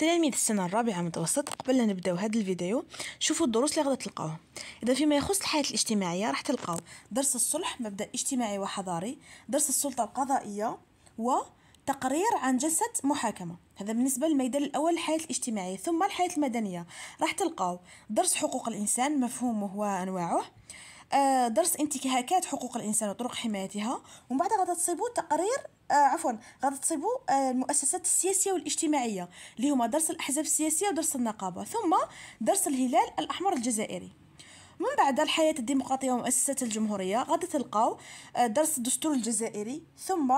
تلاميذ السنة الرابعة متوسط قبل لا نبداو هذا الفيديو شوفوا الدروس اللي غادي تلقاوها إذا فيما يخص الحياة الاجتماعية راح تلقاو درس الصلح مبدأ اجتماعي وحضاري درس السلطة القضائية و تقرير عن جلسة محاكمة هذا بالنسبة للميدان الأول الحياة الاجتماعية ثم الحياة المدنية راح تلقاو درس حقوق الإنسان مفهومه وأنواعه آه، درس انتهاكات حقوق الانسان وطرق حمايتها ومن بعد غادي تصيبوا تقرير آه، عفوا غادي تصيبوا آه، المؤسسات السياسيه والاجتماعيه اللي هما درس الاحزاب السياسيه ودرس النقابه ثم درس الهلال الاحمر الجزائري من بعد الحياة الديمقراطية ومؤسسات الجمهورية غادي تلقاو درس الدستور الجزائري ثم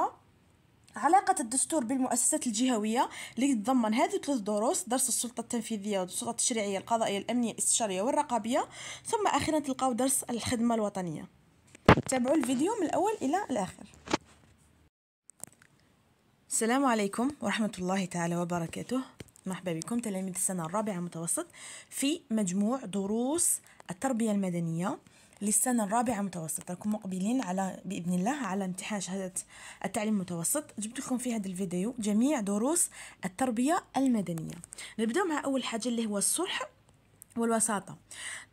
علاقة الدستور بالمؤسسات الجهوية اللي تتضمن هذه ثلاث دروس درس السلطة التنفيذية والسلطة التشريعية القضائية الأمنية الاستشارية والرقابية ثم أخيرا تلقاو درس الخدمة الوطنية تابعوا الفيديو من الأول إلى الآخر السلام عليكم ورحمة الله تعالى وبركاته مرحبا بكم تلاميذ السنة الرابعة متوسط في مجموع دروس التربية المدنية للسنة الرابعة متوسط راكم مقبلين على بإذن الله على امتحان شهادة التعليم المتوسط جبت لكم في هذا الفيديو جميع دروس التربية المدنية نبدأ مع أول حاجة اللي هو الصلح والوساطة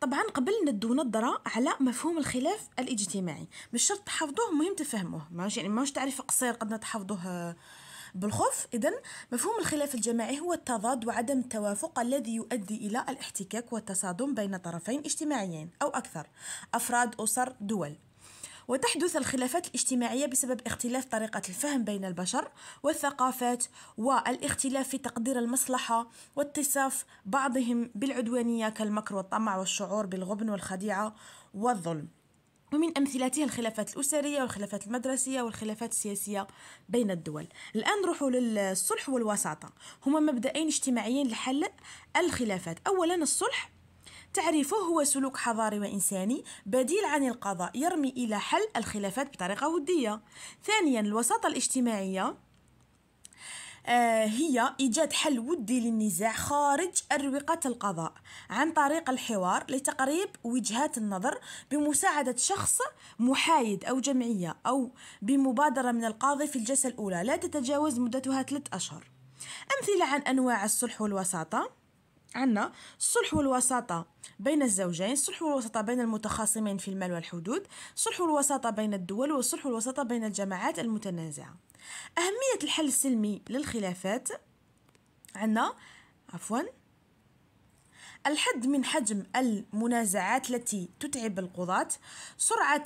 طبعا قبل ندو نظرة على مفهوم الخلاف الاجتماعي مش شرط تحفظوه مهم تفهموه ماشي يعني ماش تعرف قصير قد تحفظوه آه، بالخوف إذا مفهوم الخلاف الجماعي هو التضاد وعدم التوافق الذي يؤدي إلى الاحتكاك والتصادم بين طرفين اجتماعيين أو أكثر أفراد أسر دول وتحدث الخلافات الاجتماعية بسبب اختلاف طريقة الفهم بين البشر والثقافات والاختلاف في تقدير المصلحة واتصاف بعضهم بالعدوانية كالمكر والطمع والشعور بالغبن والخديعة والظلم ومن أمثلتها الخلافات الأسرية والخلافات المدرسية والخلافات السياسية بين الدول الآن نروحوا للصلح والوساطة هما مبدأين اجتماعيين لحل الخلافات أولا الصلح تعريفه هو سلوك حضاري وإنساني بديل عن القضاء يرمي إلى حل الخلافات بطريقة ودية ثانيا الوساطة الاجتماعية آه، هي إيجاد حل ودي للنزاع خارج أروقة القضاء عن طريق الحوار لتقريب وجهات النظر بمساعدة شخص محايد أو جمعية أو بمبادرة من القاضي في الجلسة الأولى لا تتجاوز مدتها ثلاث أشهر أمثلة عن أنواع الصلح والوساطة عندنا الصلح والوساطة بين الزوجين الصلح والوساطة بين المتخاصمين في المال والحدود الصلح والوساطة بين الدول والصلح والوساطة بين الجماعات المتنازعة أهمية الحل السلمي للخلافات عندنا عفوا الحد من حجم المنازعات التي تتعب القضاة سرعة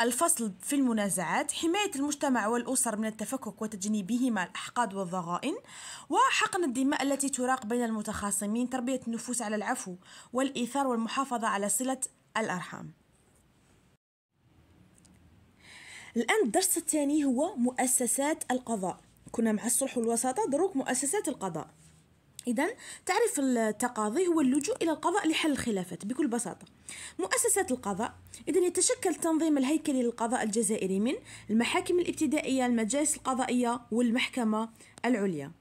الفصل في المنازعات حماية المجتمع والأسر من التفكك وتجنيبهما الأحقاد والضغائن وحقن الدماء التي تراق بين المتخاصمين تربية النفوس على العفو والإيثار والمحافظة على صلة الأرحام الآن الدرس الثاني هو مؤسسات القضاء كنا مع الصلح والوساطة دروك مؤسسات القضاء إذا تعرف التقاضي هو اللجوء إلى القضاء لحل الخلافات بكل بساطة مؤسسات القضاء إذا يتشكل تنظيم الهيكلي للقضاء الجزائري من المحاكم الابتدائية المجالس القضائية والمحكمة العليا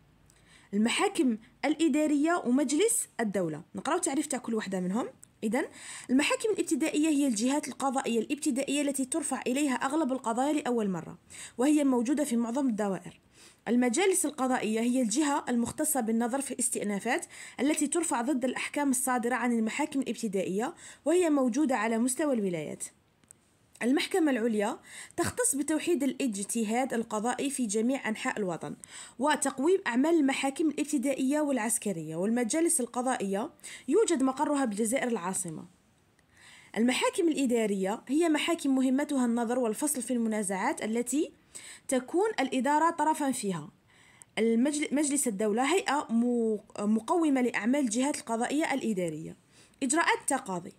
المحاكم الإدارية ومجلس الدولة نقراو تعريف تاع كل وحده منهم إذا المحاكم الابتدائية هي الجهات القضائية الابتدائية التي ترفع إليها أغلب القضايا لأول مرة وهي موجودة في معظم الدوائر المجالس القضائية هي الجهة المختصة بالنظر في الاستئنافات التي ترفع ضد الأحكام الصادرة عن المحاكم الابتدائية وهي موجودة على مستوى الولايات المحكمة العليا تختص بتوحيد الاجتهاد القضائي في جميع أنحاء الوطن وتقويم أعمال المحاكم الابتدائية والعسكرية والمجالس القضائية يوجد مقرها بالجزائر العاصمة المحاكم الإدارية هي محاكم مهمتها النظر والفصل في المنازعات التي تكون الإدارة طرفا فيها مجلس الدولة هيئة مقومة لأعمال الجهات القضائية الإدارية إجراءات التقاضي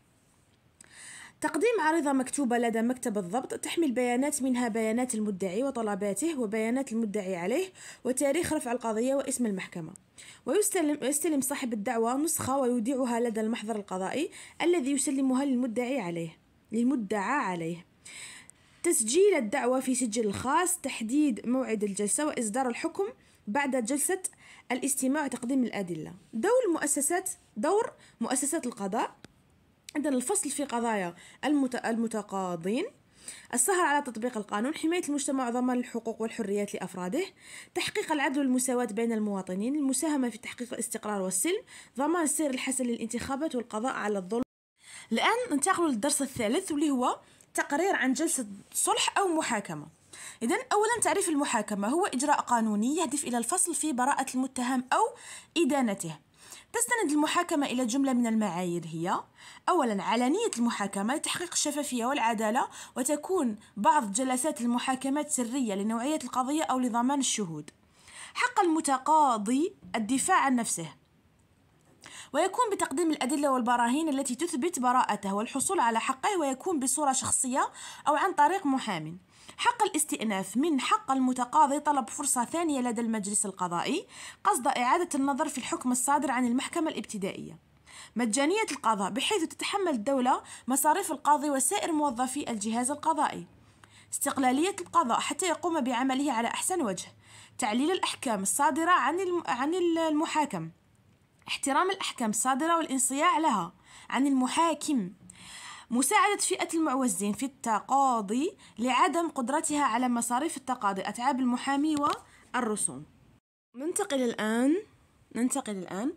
تقديم عريضة مكتوبة لدى مكتب الضبط تحمل بيانات منها بيانات المدعي وطلباته وبيانات المدعي عليه وتاريخ رفع القضية واسم المحكمة ويستلم ويستلم صاحب الدعوة نسخة ويودعها لدى المحضر القضائي الذي يسلمها للمدعي عليه للمدعى عليه تسجيل الدعوة في سجل الخاص تحديد موعد الجلسة وإصدار الحكم بعد جلسة الاستماع وتقديم الأدلة دور مؤسسات دور مؤسسات القضاء إذا الفصل في قضايا المتقاضين السهر على تطبيق القانون حماية المجتمع وضمان الحقوق والحريات لأفراده تحقيق العدل والمساواة بين المواطنين المساهمة في تحقيق الاستقرار والسلم ضمان السير الحسن للانتخابات والقضاء على الظلم الآن ننتقل للدرس الثالث واللي هو تقرير عن جلسة صلح أو محاكمة إذا أولا تعريف المحاكمة هو إجراء قانوني يهدف إلى الفصل في براءة المتهم أو إدانته تستند المحاكمة إلى جملة من المعايير هي أولا علنية المحاكمة لتحقيق الشفافية والعدالة وتكون بعض جلسات المحاكمات سرية لنوعية القضية أو لضمان الشهود حق المتقاضي الدفاع عن نفسه ويكون بتقديم الأدلة والبراهين التي تثبت براءته والحصول على حقه ويكون بصورة شخصية أو عن طريق محام حق الاستئناف من حق المتقاضي طلب فرصة ثانية لدى المجلس القضائي قصد إعادة النظر في الحكم الصادر عن المحكمة الابتدائية مجانية القضاء بحيث تتحمل الدولة مصاريف القاضي وسائر موظفي الجهاز القضائي استقلالية القضاء حتى يقوم بعمله على أحسن وجه تعليل الأحكام الصادرة عن عن المحاكم احترام الأحكام الصادرة والانصياع لها عن المحاكم مساعدة فئة المعوزين في التقاضي لعدم قدرتها على مصاريف التقاضي أتعاب المحامي والرسوم ننتقل الآن ننتقل الآن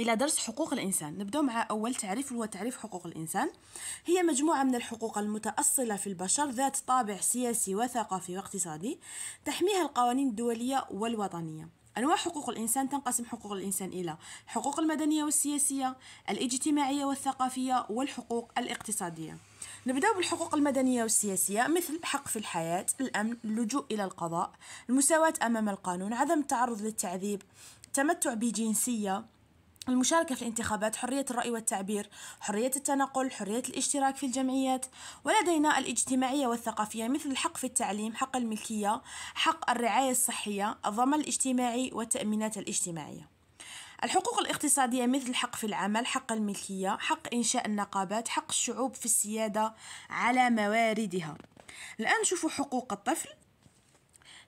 إلى درس حقوق الإنسان نبدأ مع أول تعريف هو تعريف حقوق الإنسان هي مجموعة من الحقوق المتأصلة في البشر ذات طابع سياسي وثقافي واقتصادي تحميها القوانين الدولية والوطنية أنواع حقوق الإنسان تنقسم حقوق الإنسان إلى الحقوق المدنية والسياسية الاجتماعية والثقافية والحقوق الاقتصادية نبدأ بالحقوق المدنية والسياسية مثل حق في الحياة الأمن اللجوء إلى القضاء المساواة أمام القانون عدم التعرض للتعذيب التمتع بجنسية المشاركة في الانتخابات حرية الرأي والتعبير حرية التنقل حرية الاشتراك في الجمعيات ولدينا الاجتماعية والثقافية مثل الحق في التعليم حق الملكية حق الرعاية الصحية الضمان الاجتماعي والتأمينات الاجتماعية الحقوق الاقتصادية مثل الحق في العمل، حق الملكية، حق إنشاء النقابات، حق الشعوب في السيادة على مواردها. الآن نشوف حقوق الطفل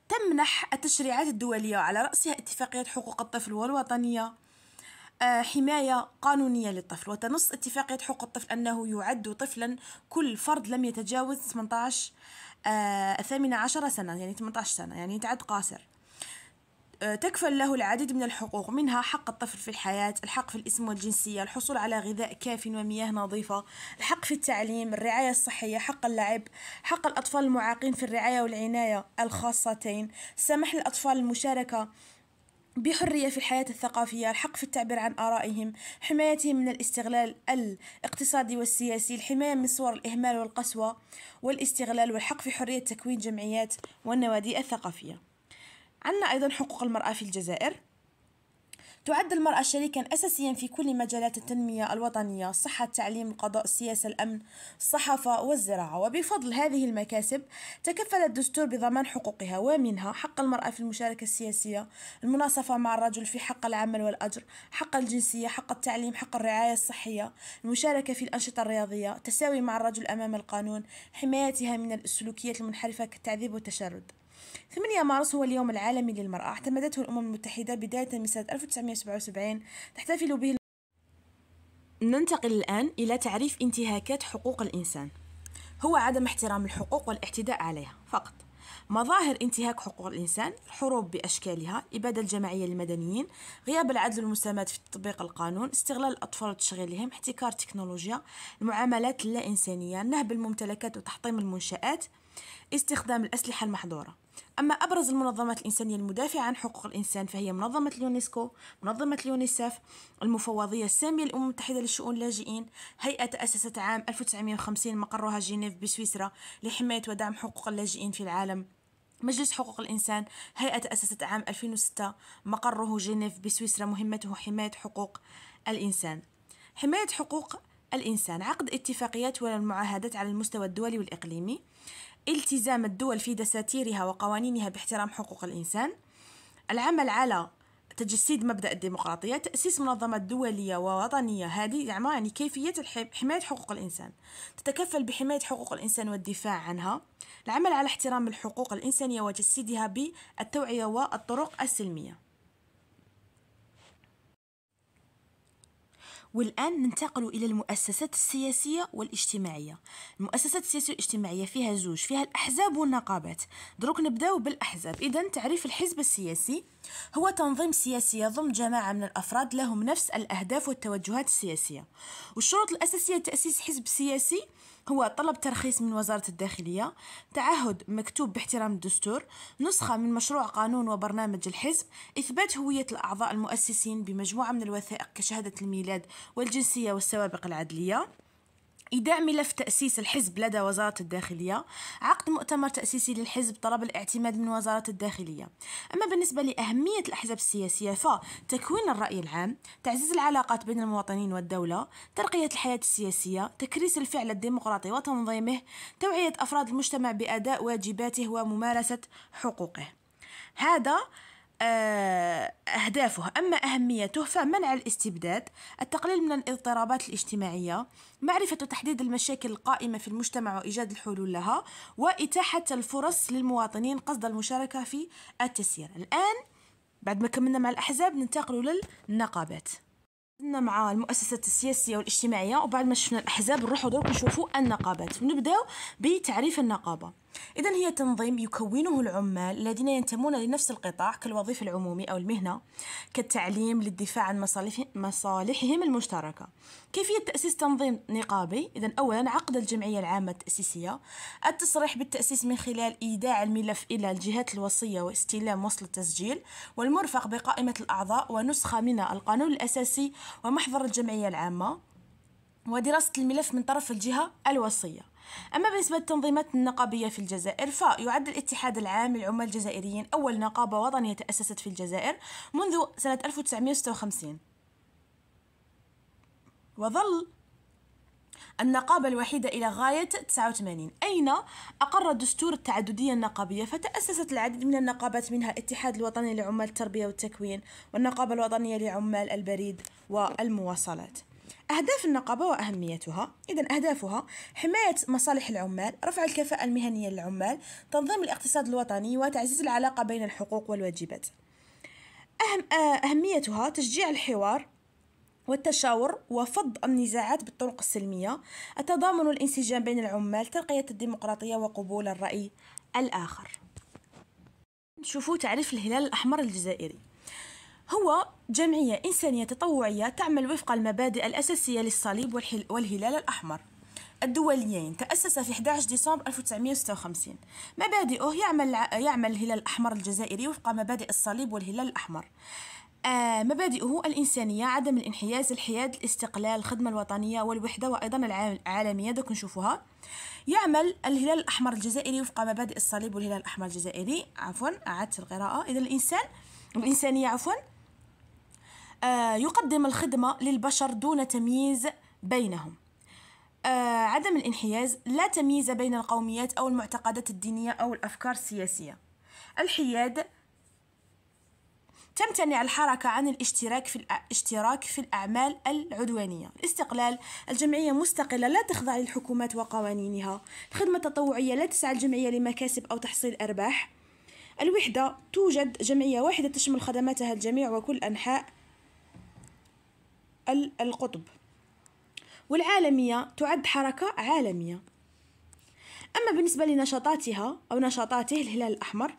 تمنح التشريعات الدولية على رأسها اتفاقية حقوق الطفل والوطنية آه، حماية قانونية للطفل وتنص اتفاقية حقوق الطفل أنه يعد طفلا كل فرد لم يتجاوز 18 آه، الثامنة عشر سنة يعني 18 سنة يعني يتعد قاصر آه، تكفل له العديد من الحقوق منها حق الطفل في الحياة الحق في الاسم والجنسية الحصول على غذاء كاف ومياه نظيفة الحق في التعليم الرعاية الصحية حق اللعب حق الأطفال المعاقين في الرعاية والعناية الخاصتين سمح للأطفال المشاركة بحرية في الحياة الثقافية الحق في التعبير عن آرائهم حمايتهم من الاستغلال الاقتصادي والسياسي الحماية من صور الإهمال والقسوة والاستغلال والحق في حرية تكوين جمعيات والنوادي الثقافية عندنا أيضا حقوق المرأة في الجزائر تعد المرأة شريكا أساسيا في كل مجالات التنمية الوطنية الصحة التعليم القضاء السياسة الأمن الصحافة والزراعة وبفضل هذه المكاسب تكفل الدستور بضمان حقوقها ومنها حق المرأة في المشاركة السياسية المناصفة مع الرجل في حق العمل والأجر حق الجنسية حق التعليم حق الرعاية الصحية المشاركة في الأنشطة الرياضية تساوي مع الرجل أمام القانون حمايتها من السلوكيات المنحرفة كالتعذيب والتشرد 8 مارس هو اليوم العالمي للمرأة اعتمدته الأمم المتحدة بداية من سنة 1977 تحتفل به ننتقل الآن إلى تعريف انتهاكات حقوق الإنسان هو عدم احترام الحقوق والاعتداء عليها فقط مظاهر انتهاك حقوق الإنسان الحروب بأشكالها إبادة الجماعية للمدنيين غياب العدل والمساماة في تطبيق القانون استغلال الأطفال وتشغيلهم احتكار تكنولوجيا المعاملات اللا إنسانية نهب الممتلكات وتحطيم المنشآت استخدام الأسلحة المحظورة أما أبرز المنظمات الإنسانية المدافعة عن حقوق الإنسان فهي منظمة اليونسكو منظمة اليونيسف المفوضية السامية للأمم المتحدة لشؤون اللاجئين هيئة تأسست عام 1950 مقرها جنيف بسويسرا لحماية ودعم حقوق اللاجئين في العالم مجلس حقوق الإنسان هيئة تأسست عام 2006 مقره جنيف بسويسرا مهمته حماية حقوق الإنسان حماية حقوق الإنسان عقد اتفاقيات والمعاهدات على المستوى الدولي والإقليمي التزام الدول في دساتيرها وقوانينها باحترام حقوق الإنسان العمل على تجسيد مبدا الديمقراطيه تاسيس منظمات دوليه ووطنيه هذه يعني, يعني كيفيه حمايه حقوق الانسان تتكفل بحمايه حقوق الانسان والدفاع عنها العمل على احترام الحقوق الانسانيه وتجسيدها بالتوعيه والطرق السلميه والآن ننتقل إلى المؤسسات السياسية والاجتماعية المؤسسات السياسية والاجتماعية فيها زوج فيها الأحزاب والنقابات دروك نبداو بالأحزاب إذا تعريف الحزب السياسي هو تنظيم سياسي يضم جماعة من الأفراد لهم نفس الأهداف والتوجهات السياسية والشروط الأساسية لتأسيس حزب سياسي هو طلب ترخيص من وزارة الداخلية تعهد مكتوب باحترام الدستور نسخة من مشروع قانون وبرنامج الحزب إثبات هوية الأعضاء المؤسسين بمجموعة من الوثائق كشهادة الميلاد والجنسية والسوابق العدلية إيداع ملف تأسيس الحزب لدى وزارة الداخلية عقد مؤتمر تأسيسي للحزب طلب الاعتماد من وزارة الداخلية أما بالنسبة لأهمية الأحزاب السياسية فتكوين الرأي العام تعزيز العلاقات بين المواطنين والدولة ترقية الحياة السياسية تكريس الفعل الديمقراطي وتنظيمه توعية أفراد المجتمع بأداء واجباته وممارسة حقوقه هذا آه، أهدافه أما أهميته فمنع الاستبداد التقليل من الاضطرابات الاجتماعية معرفة وتحديد المشاكل القائمة في المجتمع وإيجاد الحلول لها وإتاحة الفرص للمواطنين قصد المشاركة في التسيير الآن بعد ما كملنا مع الأحزاب ننتقل للنقابات مع المؤسسات السياسيه والاجتماعيه وبعد ما شفنا الاحزاب نروحوا دروك نشوفوا النقابات ونبداو بتعريف النقابه إذا هي تنظيم يكونه العمال الذين ينتمون لنفس القطاع كالوظيفة العمومي أو المهنة كالتعليم للدفاع عن مصالحهم المشتركة كيفية تأسيس تنظيم نقابي إذا أولا عقد الجمعية العامة التأسيسية التصريح بالتأسيس من خلال إيداع الملف إلى الجهات الوصية واستلام وصل التسجيل والمرفق بقائمة الأعضاء ونسخة من القانون الأساسي ومحضر الجمعية العامة ودراسة الملف من طرف الجهة الوصية أما بالنسبة للتنظيمات النقابية في الجزائر فيعد الاتحاد العام للعمال الجزائريين أول نقابة وطنية تأسست في الجزائر منذ سنة 1956 وظل النقابة الوحيدة إلى غاية 89 أين أقر دستور التعددية النقابية فتأسست العديد من النقابات منها الاتحاد الوطني لعمال التربية والتكوين والنقابة الوطنية لعمال البريد والمواصلات أهداف النقابة وأهميتها إذا أهدافها حماية مصالح العمال رفع الكفاءة المهنية للعمال تنظيم الاقتصاد الوطني وتعزيز العلاقة بين الحقوق والواجبات أهم آه، أهميتها تشجيع الحوار والتشاور وفض النزاعات بالطرق السلمية التضامن والانسجام بين العمال ترقية الديمقراطية وقبول الرأي الآخر نشوفوا تعريف الهلال الأحمر الجزائري هو جمعية إنسانية تطوعية تعمل وفق المبادئ الأساسية للصليب والهلال الأحمر الدوليين تأسس في 11 ديسمبر 1956 مبادئه يعمل يعمل الهلال الأحمر الجزائري وفق مبادئ الصليب والهلال الأحمر آه مبادئه الإنسانية عدم الانحياز الحياد الاستقلال الخدمة الوطنية والوحدة وأيضا العالمية دوك نشوفوها يعمل الهلال الأحمر الجزائري وفق مبادئ الصليب والهلال الأحمر الجزائري عفوا أعدت القراءة إذا الإنسان الإنسانية عفوا آه، يقدم الخدمة للبشر دون تمييز بينهم آه، عدم الانحياز لا تمييز بين القوميات أو المعتقدات الدينية أو الأفكار السياسية الحياد تمتنع الحركة عن الاشتراك في الاشتراك في الأعمال العدوانية الاستقلال الجمعية مستقلة لا تخضع للحكومات وقوانينها الخدمة التطوعية لا تسعى الجمعية لمكاسب أو تحصيل أرباح الوحدة توجد جمعية واحدة تشمل خدماتها الجميع وكل أنحاء القطب والعالمية تعد حركة عالمية أما بالنسبة لنشاطاتها أو نشاطاته الهلال الأحمر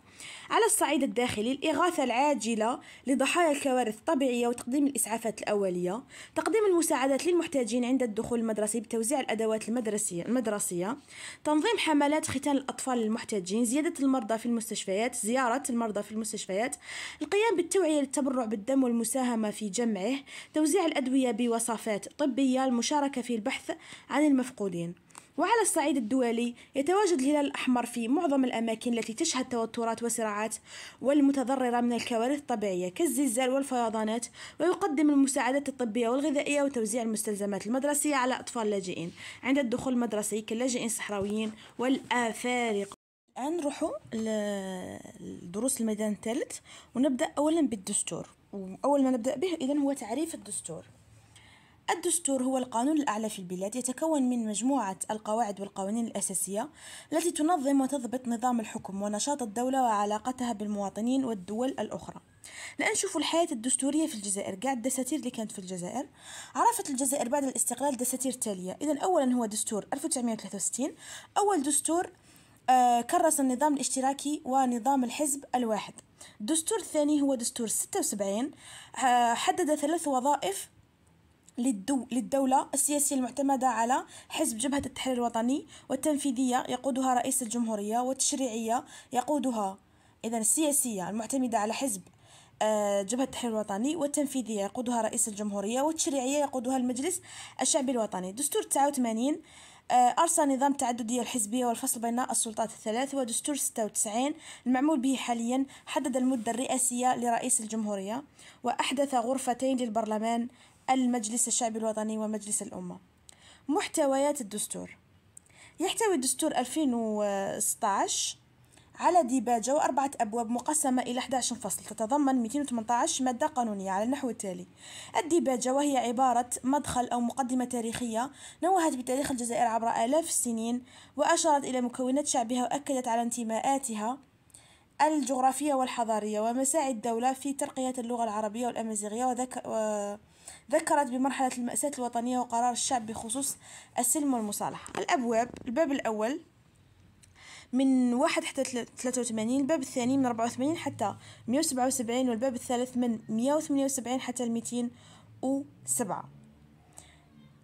على الصعيد الداخلي الإغاثة العاجلة لضحايا الكوارث الطبيعية وتقديم الإسعافات الأولية تقديم المساعدات للمحتاجين عند الدخول المدرسي بتوزيع الأدوات المدرسية, المدرسية تنظيم حملات ختان الأطفال للمحتاجين زيادة المرضى في المستشفيات زيارة المرضى في المستشفيات القيام بالتوعية للتبرع بالدم والمساهمة في جمعه توزيع الأدوية بوصفات طبية المشاركة في البحث عن المفقودين وعلى الصعيد الدولي يتواجد الهلال الأحمر في معظم الأماكن التي تشهد توترات وصراعات والمتضررة من الكوارث الطبيعية كالزلزال والفيضانات ويقدم المساعدات الطبية والغذائية وتوزيع المستلزمات المدرسية على أطفال لاجئين عند الدخول المدرسي كاللاجئين الصحراويين والآفارقة الآن نروحوا لدروس الميدان الثالث ونبدأ أولا بالدستور وأول ما نبدأ به إذن هو تعريف الدستور الدستور هو القانون الأعلى في البلاد يتكون من مجموعة القواعد والقوانين الأساسية التي تنظم وتضبط نظام الحكم ونشاط الدولة وعلاقتها بالمواطنين والدول الأخرى الآن نشوفوا الحياة الدستورية في الجزائر كاع الدساتير اللي كانت في الجزائر عرفت الجزائر بعد الاستقلال دساتير تالية إذا أولا هو دستور 1963 أول دستور آه، كرس النظام الاشتراكي ونظام الحزب الواحد الدستور الثاني هو دستور 76 آه، حدد ثلاث وظائف للدو للدولة السياسية المعتمدة على حزب جبهة التحرير الوطني والتنفيذية يقودها رئيس الجمهورية والتشريعية يقودها إذا السياسية المعتمدة على حزب آه، جبهة التحرير الوطني والتنفيذية يقودها رئيس الجمهورية والتشريعية يقودها المجلس الشعبي الوطني دستور 89 آه، أرسى نظام التعددية الحزبية والفصل بين السلطات الثلاث ودستور 96 المعمول به حاليا حدد المدة الرئاسية لرئيس الجمهورية وأحدث غرفتين للبرلمان المجلس الشعبي الوطني ومجلس الأمة محتويات الدستور يحتوي الدستور 2016 على ديباجة وأربعة أبواب مقسمة إلى 11 فصل تتضمن 218 مادة قانونية على النحو التالي الديباجة وهي عبارة مدخل أو مقدمة تاريخية نوهت بتاريخ الجزائر عبر آلاف السنين وأشارت إلى مكونات شعبها وأكدت على انتماءاتها الجغرافية والحضارية ومساعي الدولة في ترقية اللغة العربية والأمازيغية وذك... و... ذكرت بمرحلة المأساة الوطنية وقرار الشعب بخصوص السلم والمصالحة الأبواب الباب الأول من واحد حتى ثلاثة وثمانين الباب الثاني من أربعة وثمانين حتى مية وسبعة وسبعين والباب الثالث من مية وثمانية وسبعين حتى الميتين وسبعة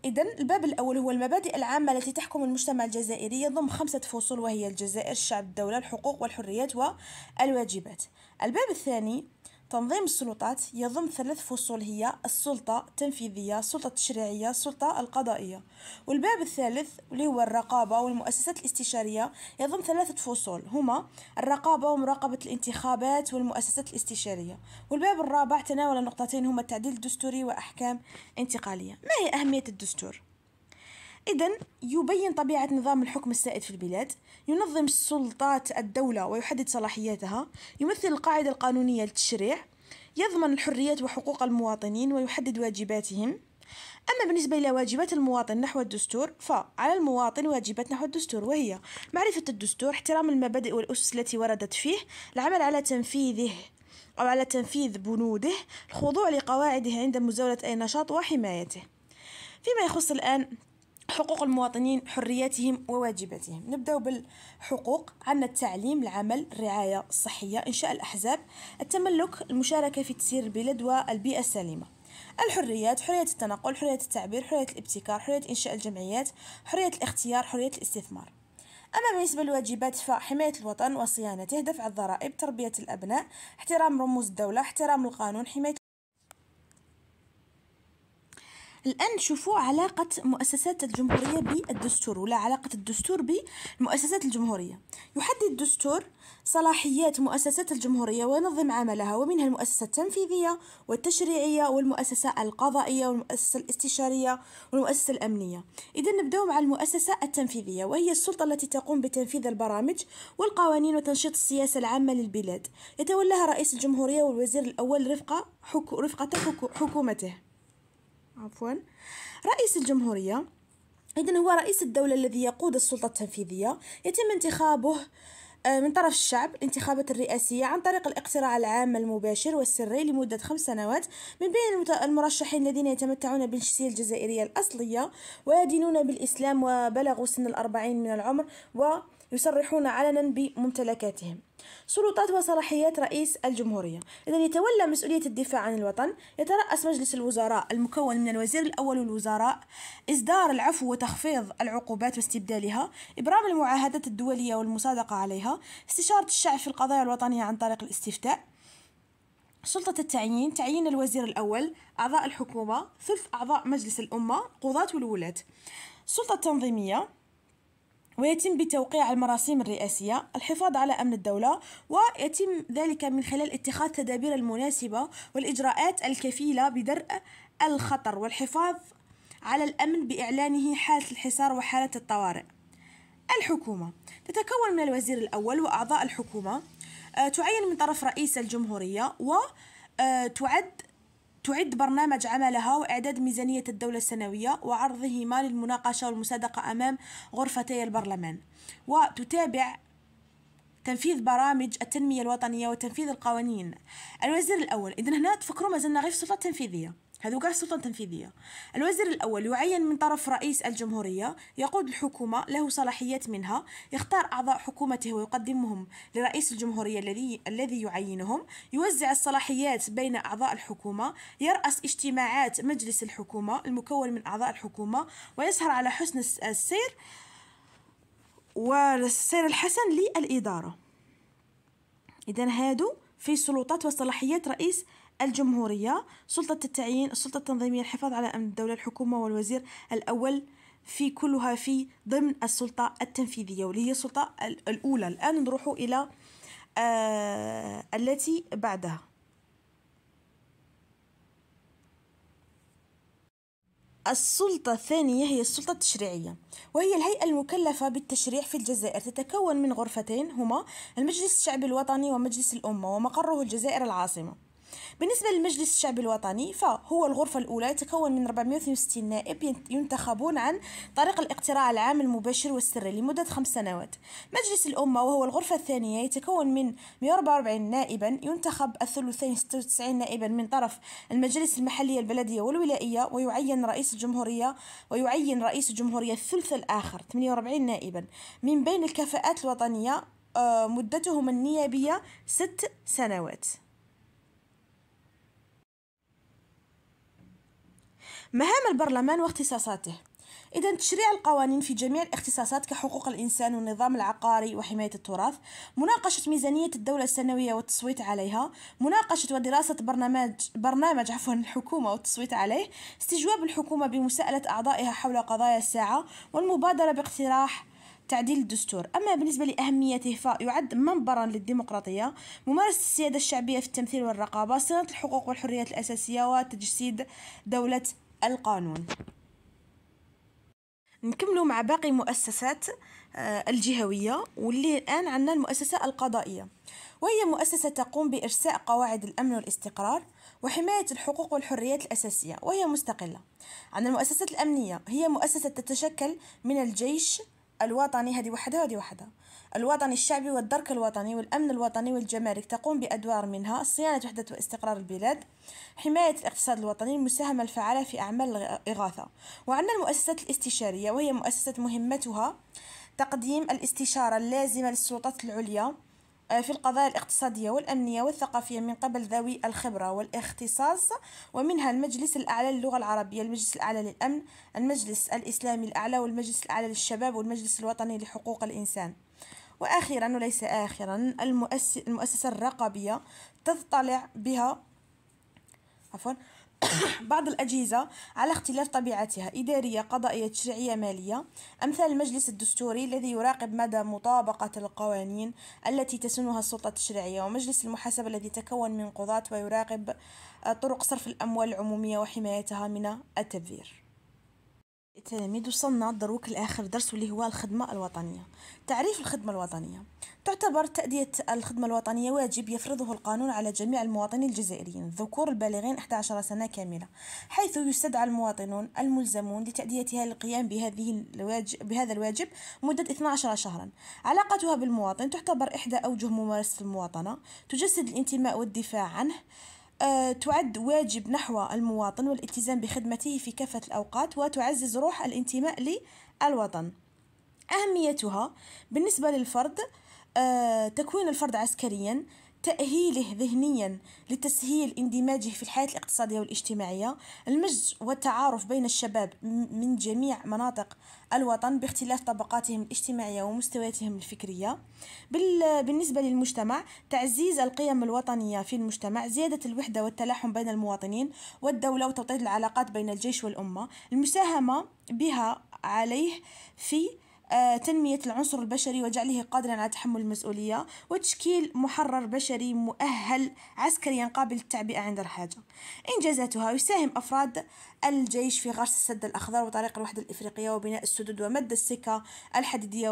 إذا الباب الأول هو المبادئ العامة التي تحكم المجتمع الجزائري يضم خمسة فصول وهي الجزائر الشعب الدولة الحقوق والحريات والواجبات الباب الثاني تنظيم السلطات يضم ثلاث فصول هي السلطة التنفيذية السلطة التشريعية السلطة القضائية والباب الثالث اللي هو الرقابة والمؤسسات الاستشارية يضم ثلاثة فصول هما الرقابة ومراقبة الانتخابات والمؤسسات الاستشارية والباب الرابع تناول نقطتين هما التعديل الدستوري وأحكام انتقالية ما هي أهمية الدستور؟ إذا يبين طبيعة نظام الحكم السائد في البلاد، ينظم سلطات الدولة ويحدد صلاحياتها، يمثل القاعدة القانونية للتشريع، يضمن الحريات وحقوق المواطنين ويحدد واجباتهم. أما بالنسبة إلى واجبات المواطن نحو الدستور فعلى المواطن واجبات نحو الدستور وهي معرفة الدستور احترام المبادئ والأسس التي وردت فيه العمل على تنفيذه أو على تنفيذ بنوده الخضوع لقواعده عند مزاولة أي نشاط وحمايته فيما يخص الآن حقوق المواطنين حرياتهم وواجباتهم نبداو بالحقوق عندنا التعليم العمل الرعايه الصحيه انشاء الاحزاب التملك المشاركه في تسير البلاد والبيئه السليمه الحريات حرية التنقل حرية التعبير حرية الابتكار حرية إنشاء الجمعيات حرية الاختيار حرية الاستثمار أما بالنسبة للواجبات فحماية الوطن وصيانته دفع الضرائب تربية الأبناء احترام رموز الدولة احترام القانون حماية الآن نشوفوا علاقة مؤسسات الجمهورية بالدستور ولا علاقة الدستور بالمؤسسات الجمهورية يحدد الدستور صلاحيات مؤسسات الجمهورية وينظم عملها ومنها المؤسسة التنفيذية والتشريعية والمؤسسة القضائية والمؤسسة الاستشارية والمؤسسة الأمنية إذا نبدأ مع المؤسسة التنفيذية وهي السلطة التي تقوم بتنفيذ البرامج والقوانين وتنشيط السياسة العامة للبلاد يتولاها رئيس الجمهورية والوزير الأول رفقة, حكو رفقة حكو حكومته عفوا رئيس الجمهورية إذن هو رئيس الدولة الذي يقود السلطة التنفيذية يتم انتخابه آه، من طرف الشعب الانتخابات الرئاسية عن طريق الاقتراع العام المباشر والسري لمدة خمس سنوات من بين المرشحين الذين يتمتعون بالجنسية الجزائرية الأصلية ويدينون بالإسلام وبلغوا سن الأربعين من العمر و يصرحون علنا بممتلكاتهم سلطات وصلاحيات رئيس الجمهورية إذا يتولى مسؤولية الدفاع عن الوطن يترأس مجلس الوزراء المكون من الوزير الأول والوزراء إصدار العفو وتخفيض العقوبات واستبدالها إبرام المعاهدات الدولية والمصادقة عليها استشارة الشعب في القضايا الوطنية عن طريق الاستفتاء سلطة التعيين تعيين الوزير الأول أعضاء الحكومة ثلث أعضاء مجلس الأمة قضاة والولاة السلطة التنظيمية ويتم بتوقيع المراسيم الرئاسية الحفاظ على أمن الدولة ويتم ذلك من خلال اتخاذ تدابير المناسبة والإجراءات الكفيلة بدرء الخطر والحفاظ على الأمن بإعلانه حالة الحصار وحالة الطوارئ الحكومة تتكون من الوزير الأول وأعضاء الحكومة آه، تعين من طرف رئيس الجمهورية وتعد آه، تعد برنامج عملها وإعداد ميزانية الدولة السنوية وعرضهما للمناقشة والمصادقة أمام غرفتي البرلمان وتتابع تنفيذ برامج التنمية الوطنية وتنفيذ القوانين الوزير الأول إذن هنا تفكروا زلنا غير في السلطة التنفيذية هذوك السلطة التنفيذية الوزير الأول يعين من طرف رئيس الجمهورية يقود الحكومة له صلاحيات منها يختار أعضاء حكومته ويقدمهم لرئيس الجمهورية الذي الذي يعينهم يوزع الصلاحيات بين أعضاء الحكومة يرأس اجتماعات مجلس الحكومة المكون من أعضاء الحكومة ويسهر على حسن السير والسير الحسن للإدارة إذا هادو في سلطات وصلاحيات رئيس الجمهورية سلطة التعيين السلطة التنظيمية الحفاظ على أمن الدولة الحكومة والوزير الأول في كلها في ضمن السلطة التنفيذية واللي هي السلطة الأولى الآن نروح إلى آه التي بعدها السلطة الثانية هي السلطة التشريعية وهي الهيئة المكلفة بالتشريع في الجزائر تتكون من غرفتين هما المجلس الشعبي الوطني ومجلس الأمة ومقره الجزائر العاصمة بالنسبة للمجلس الشعبي الوطني فهو الغرفة الأولى يتكون من 462 نائب ينتخبون عن طريق الاقتراع العام المباشر والسري لمدة خمس سنوات مجلس الأمة وهو الغرفة الثانية يتكون من 144 نائبا ينتخب الثلثين 96 نائبا من طرف المجالس المحلية البلدية والولائية ويعين رئيس الجمهورية ويعين رئيس الجمهورية الثلث الآخر 48 نائبا من بين الكفاءات الوطنية آه، مدتهم النيابية ست سنوات مهام البرلمان واختصاصاته إذا تشريع القوانين في جميع الاختصاصات كحقوق الإنسان والنظام العقاري وحماية التراث مناقشة ميزانية الدولة السنوية والتصويت عليها مناقشة ودراسة برنامج برنامج عفوا الحكومة والتصويت عليه استجواب الحكومة بمساءلة أعضائها حول قضايا الساعة والمبادرة باقتراح تعديل الدستور أما بالنسبة لأهميته فيعد منبرا للديمقراطية ممارسة السيادة الشعبية في التمثيل والرقابة صيانة الحقوق والحريات الأساسية وتجسيد دولة القانون نكملوا مع باقي مؤسسات آه، الجهوية واللي الآن عندنا المؤسسة القضائية وهي مؤسسة تقوم بإرساء قواعد الأمن والاستقرار وحماية الحقوق والحريات الأساسية وهي مستقلة عن المؤسسات الأمنية هي مؤسسة تتشكل من الجيش الوطني هذه وحدة هذه وحدة الوطني الشعبي والدرك الوطني والأمن الوطني والجمارك تقوم بأدوار منها صيانة وحدة واستقرار البلاد حماية الاقتصاد الوطني المساهمة الفعالة في أعمال الإغاثة وعندنا المؤسسات الاستشارية وهي مؤسسة مهمتها تقديم الاستشارة اللازمة للسلطات العليا آه، في القضايا الاقتصادية والأمنية والثقافية من قبل ذوي الخبرة والاختصاص ومنها المجلس الأعلى للغة العربية المجلس الأعلى للأمن المجلس الإسلامي الأعلى والمجلس الأعلى للشباب والمجلس الوطني لحقوق الإنسان وأخيرا وليس آخرا المؤسسة الرقابية تطلع بها عفوا بعض الأجهزة على اختلاف طبيعتها إدارية قضائية تشريعية مالية أمثال المجلس الدستوري الذي يراقب مدى مطابقة القوانين التي تسنها السلطة التشريعية ومجلس المحاسبة الذي يتكون من قضاة ويراقب آه، طرق صرف الأموال العمومية وحمايتها من التبذير التلاميذ وصلنا الدروك لآخر درس واللي هو الخدمة الوطنية تعريف الخدمة الوطنية تعتبر تأدية الخدمة الوطنية واجب يفرضه القانون على جميع المواطنين الجزائريين الذكور البالغين 11 سنة كاملة حيث يستدعى المواطنون الملزمون لتأديتها للقيام بهذه الواجب بهذا الواجب مدة 12 شهرا علاقتها بالمواطن تعتبر إحدى أوجه ممارسة المواطنة تجسد الانتماء والدفاع عنه آه، تعد واجب نحو المواطن والالتزام بخدمته في كافة الأوقات وتعزز روح الانتماء للوطن أهميتها بالنسبة للفرد آه، تكوين الفرد عسكريا تأهيله ذهنيا لتسهيل اندماجه في الحياة الاقتصادية والاجتماعية المجز والتعارف بين الشباب من جميع مناطق الوطن باختلاف طبقاتهم الاجتماعية ومستوياتهم الفكرية بالنسبة للمجتمع تعزيز القيم الوطنية في المجتمع زيادة الوحدة والتلاحم بين المواطنين والدولة وتوطيد العلاقات بين الجيش والأمة المساهمة بها عليه في آه، تنمية العنصر البشري وجعله قادرا على تحمل المسؤولية وتشكيل محرر بشري مؤهل عسكريا قابل للتعبئة عند الحاجة إنجازاتها يساهم أفراد الجيش في غرس السد الأخضر وطريق الوحدة الإفريقية وبناء السدود ومد السكة الحديدية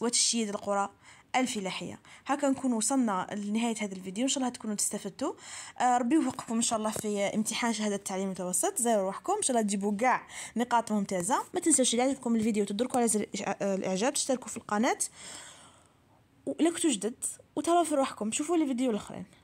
وتشييد القرى الفلاحيه هكا نكون وصلنا لنهايه هذا الفيديو ان شاء الله تكونوا تستفدتوا آه ربي يوفقكم ان شاء الله في امتحان شهاده التعليم المتوسط زاروا روحكم ان شاء الله تجيبوا كاع نقاط ممتازه ما تنساوش عجبكم الفيديو تدركوا على زر آه، الاعجاب تشتركوا في القناه ولا كنتو جدد وتهلاو في روحكم شوفوا الفيديو الاخرين